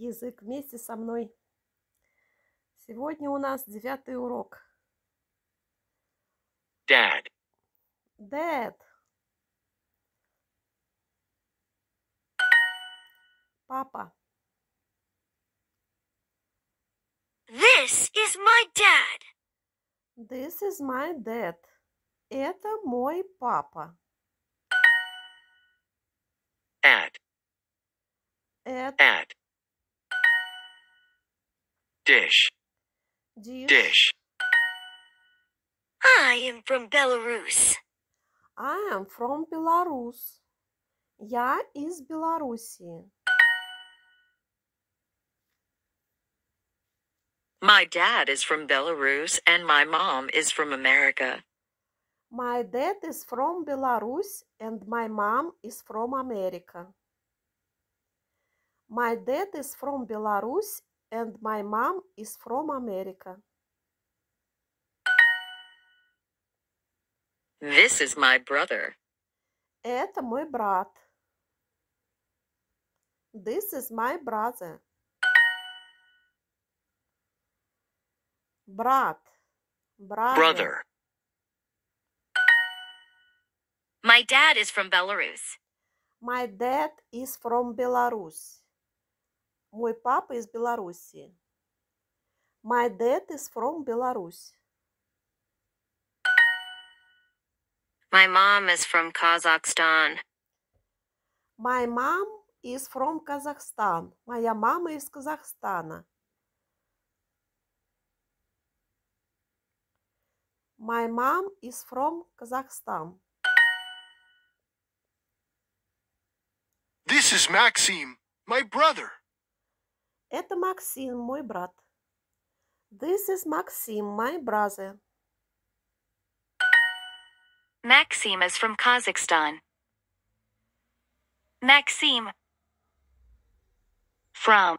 язык вместе со мной. Сегодня у нас девятый урок. Dad. Dad. Папа. This is my dad. This is my dad. Это мой папа. Dad. Это Dad. Dish. Dish. Dish. I am from Belarus. I am from Belarus. Я из Беларуси. My dad is from Belarus and my mom is from America. My dad is from Belarus and my mom is from America. My dad is from Belarus and my mom is from America. This is my brother. Это мой брат. This is my brother. Брат. Brother. brother. My dad is from Belarus. My dad is from Belarus. Мой папа из Белоруссии. My dad is from Belarus. My mom is from Kazakhstan. My mom is from Kazakhstan. Моя мама из Казахстана. My mom is from Kazakhstan. This is Maxim, my brother. Это Максим, мой брат. This is Maxim, my brother. Maxim is from Kazakhstan. Maxim from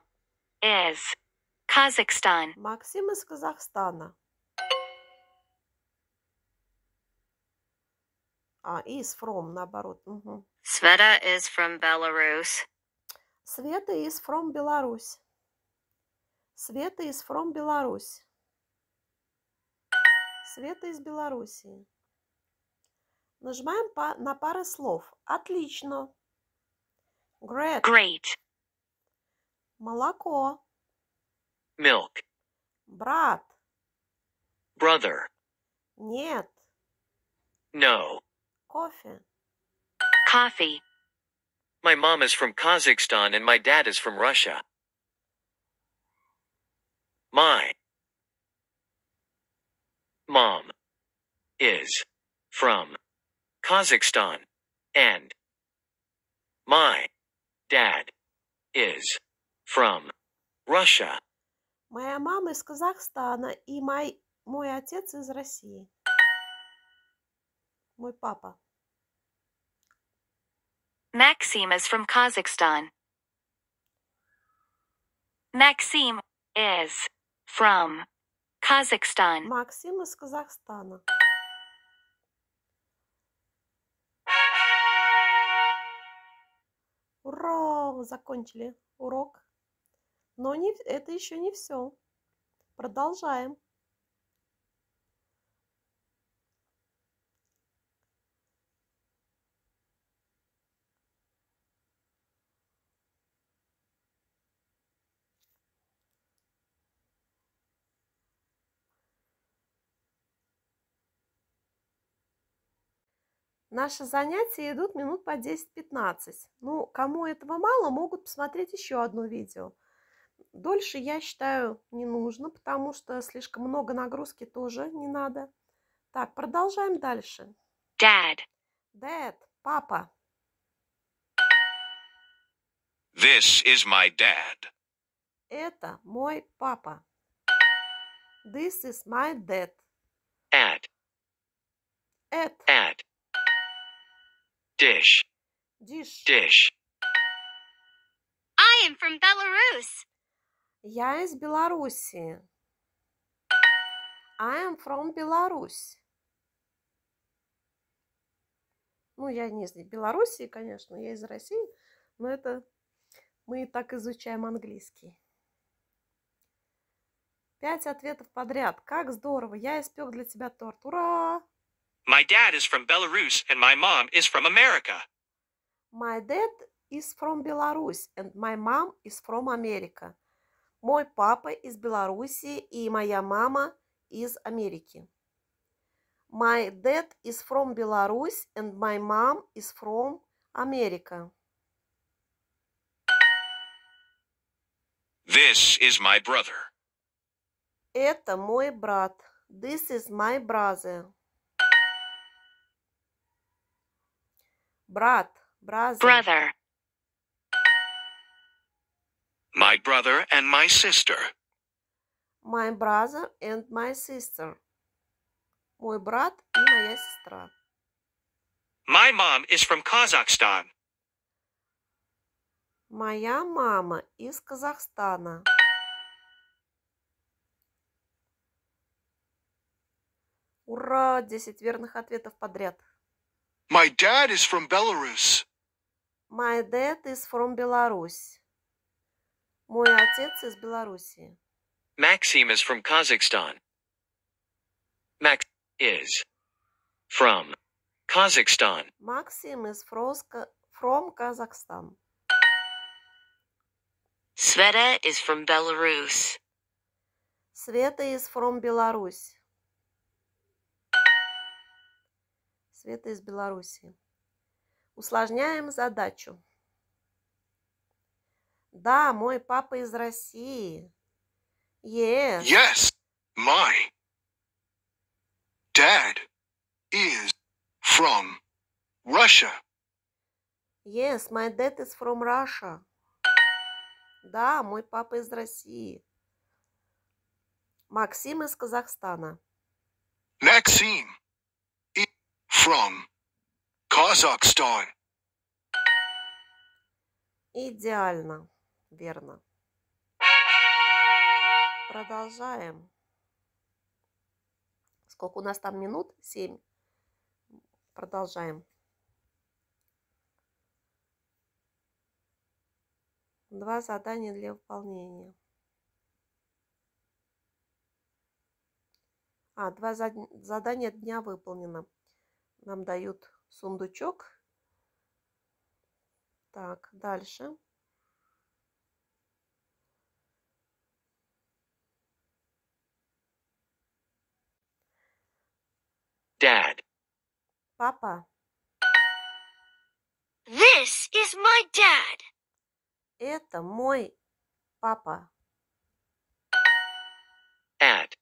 is Kazakhstan. Максим из Казахстана. А, is from, наоборот. Угу. Sveta is from Belarus. Света is from Belarus. Света из From Беларусь. Света из Белоруссии. Нажимаем по, на пары слов. Отлично. Great. Great. Молоко. Milk. Брат. Brother. Нет. No. Кофе. Coffee. My mom is from Kazakhstan and my dad is from Russia. My mom is from Kazakhstan and my dad is from Russia. Моя мама из Казахстана и мой, мой отец из России. Мой папа. Maxim is from Kazakhstan. Maxim is From Kazakhstan. Максим из Казахстана. Ура! Закончили урок. Но не, это еще не все. Продолжаем. Наши занятия идут минут по 10-15. Ну, кому этого мало, могут посмотреть еще одно видео. Дольше, я считаю, не нужно, потому что слишком много нагрузки тоже не надо. Так, продолжаем дальше. Dad. Dad, папа. This is my dad. Это мой папа. This is my dad. Dad. At. At. Dish. Dish. Dish. I am from Belarus. Я из Беларуси. I am from Belarus. Ну, я не из Беларуси, конечно, я из России, но это мы и так изучаем английский. Пять ответов подряд. Как здорово! Я испек для тебя торт. Ура! My dad is from Belarus and my mom is from America. My dad is from Belarus and my mom is from America. Мой папа из Беларуси и моя мама из Америки. My dad is from Belarus and my mom is from America. This is my brother. Это мой брат. This is my brother. Брат, brother. brother. My brother and my sister. My brother and my sister. Мой брат и моя сестра. My mom is from Kazakhstan. Моя мама из Казахстана. Ура! 10 верных ответов подряд. My dad is from Belarus. My dad is from Belarus. Мой отец из Белоруссии. Maxim is from Kazakhstan. Max is from Kazakhstan. Maxim is from Kazakhstan. Sveta is from Belarus. Sveta is from Belarus. Света из Белоруссии. Усложняем задачу. Да, мой папа из России. Yes. Yes, my dad is from Russia. Yes, my dad is from Russia. Да, мой папа из России. Максим из Казахстана. Максим from Kazakhstan. Идеально, верно. Продолжаем. Сколько у нас там минут? Семь. Продолжаем. Два задания для выполнения. А, два задания дня выполнено нам дают сундучок. Так, дальше. Dad. Папа. This is my dad. Это мой папа. Add.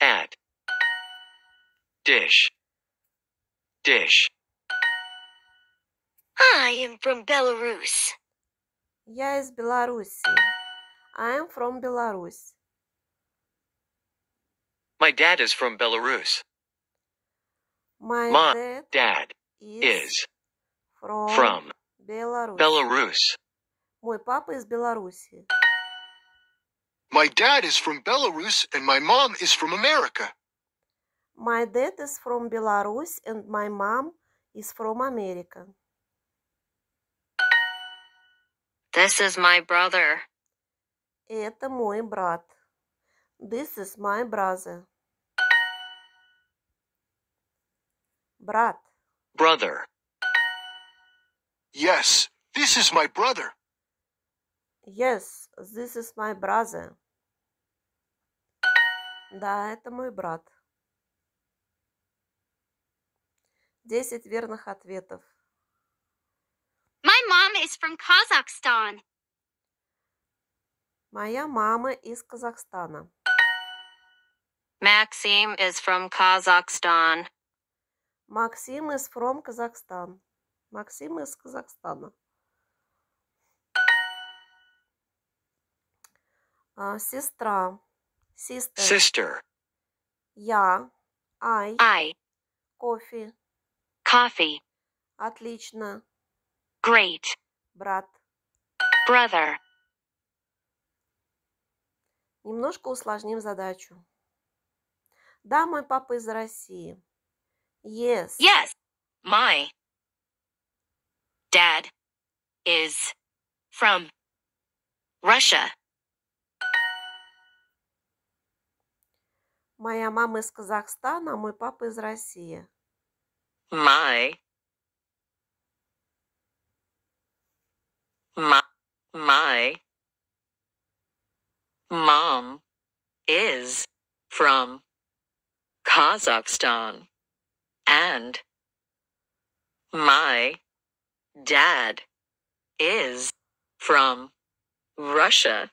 Add. Dish. Dish. I am from Belarus. Я из Беларуси. I am from Belarus. My dad is from Belarus. My, My dad, dad, is from, from Belarus. Belarus. Мой папа из Беларуси. My dad is from Belarus and my mom is from America. My dad is from Belarus and my mom is from America. This is my brother. Это мой брат. This is my brother. Брат. Brother. Yes, this is my brother. Yes, this is my brother. Да, это мой брат. Десять верных ответов. My mom is from Kazakhstan. Моя мама из Казахстана. Максим is from Kazakhstan. Максим из from Kazakhstan. Максим из Казахстана. А, сестра. Sister. Sister. Я. I. I. Кофе. Coffee. Отлично. Great. Брат. Brother. Немножко усложним задачу. Да, мой папа из России. Yes. Yes. My dad is from Russia. Моя мама из Казахстана, а мой папа из России. my my my mom is from Kazakhstan and my dad is from Russia.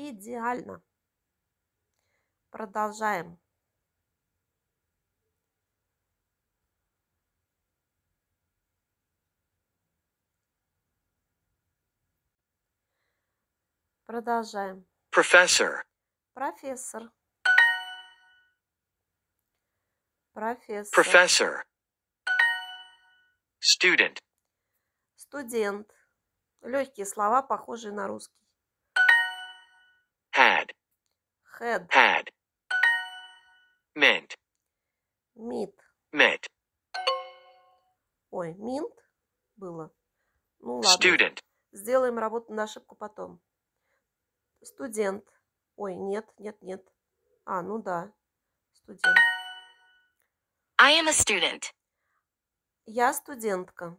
Идеально. Продолжаем. Продолжаем. Профессор. Профессор. Профессор. Профессор. Student. Студент. Легкие слова, похожие на русский. Had. had, Had. Mint. Meat. Mint. Ой, mint было. Ну ладно. Student. Сделаем работу на ошибку потом. Студент. Ой, нет, нет, нет. А, ну да. Студент. I am a student. Я студентка.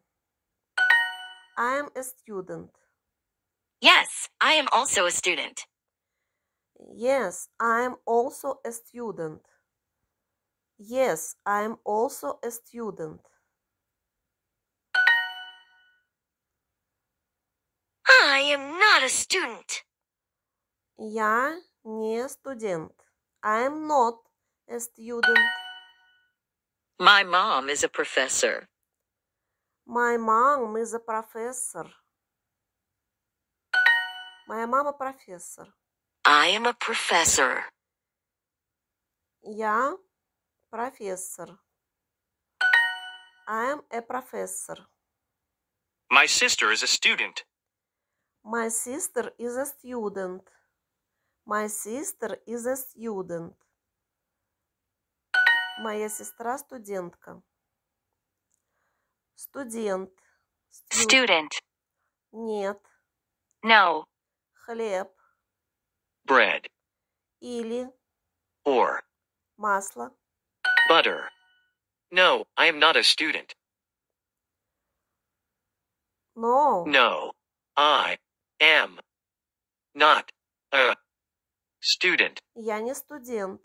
I am a student. Yes, I am also a student. Yes, I am also a student. Yes, I am also a student. I am not a student. Я не студент. I am not a student. My mom is a professor. My mom is a professor. Моя мама профессор. I am a professor. Я Профессор. I am a professor. My sister is a student. My sister is a student. My sister is a student. Моя сестра студентка. Студент. Student. Нет. No. Хлеб. Bread. Или. Or. Масло. Butter. No, I am not a student. No. No. I am not a student. Я не студент.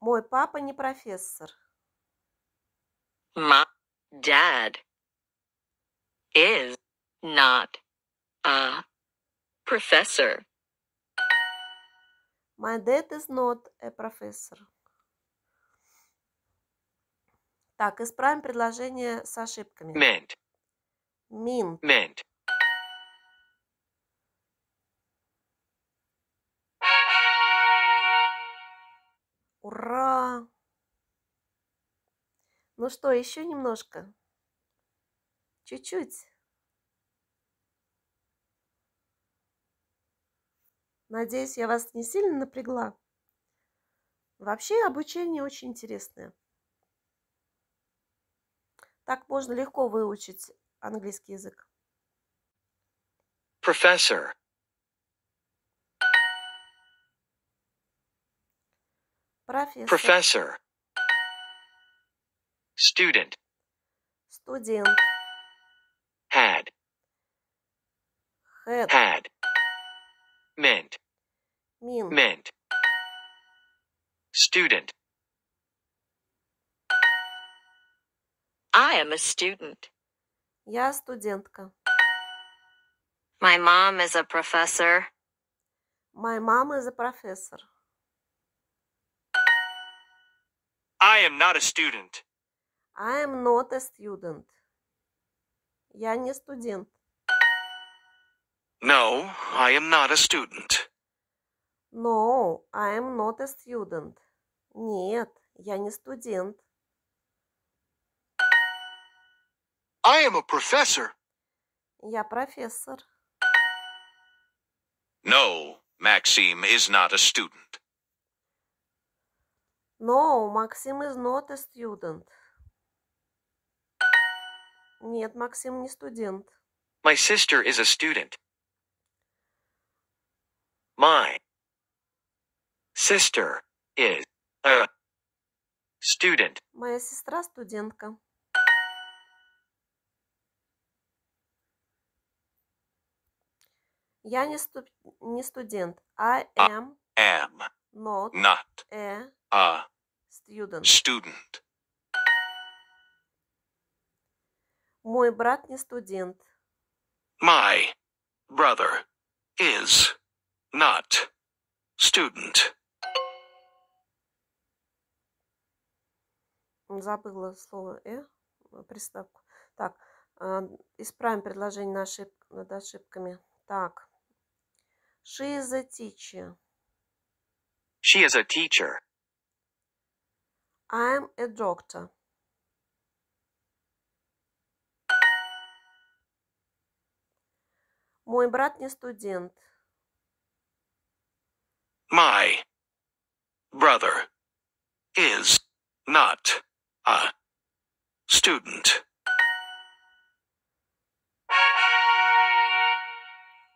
Мой папа не профессор. My dad is not a professor. My dad is not a professor. Так, исправим предложение с ошибками. Meant. Meant. Meant. Ура! Ну что, еще немножко? Чуть-чуть. Надеюсь, я вас не сильно напрягла. Вообще обучение очень интересное. Так можно легко выучить английский язык. Professor. Профессор. Professor. Student. Студент. Had. Had. Had. Meant. meal mint student I am a student. Я студентка. My mom is a professor. My mom is a professor. I am not a student. I am not a student. Я не студент. No, I am not a student. No, I am not a student. Нет, я не студент. I am a professor. Я профессор. No, Maxim is not a student. No, Maxim is not a student. Нет, Максим не студент. My sister is a student. My Sister is a student. Моя сестра студентка. Я не, не студент. I am, I am not, not a, a student. student. Мой брат не студент. My brother is not student. забыла слово «э», э приставку. Так, а, исправим предложение на ошиб... над ошибками. Так, she is a teacher. She is a teacher. I am a doctor. Мой брат не студент. My brother is not a а, student.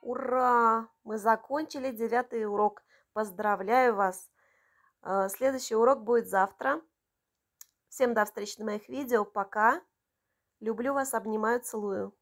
Ура! Мы закончили девятый урок. Поздравляю вас! Э, следующий урок будет завтра. Всем до встречи на моих видео. Пока. Люблю вас, обнимаю, целую.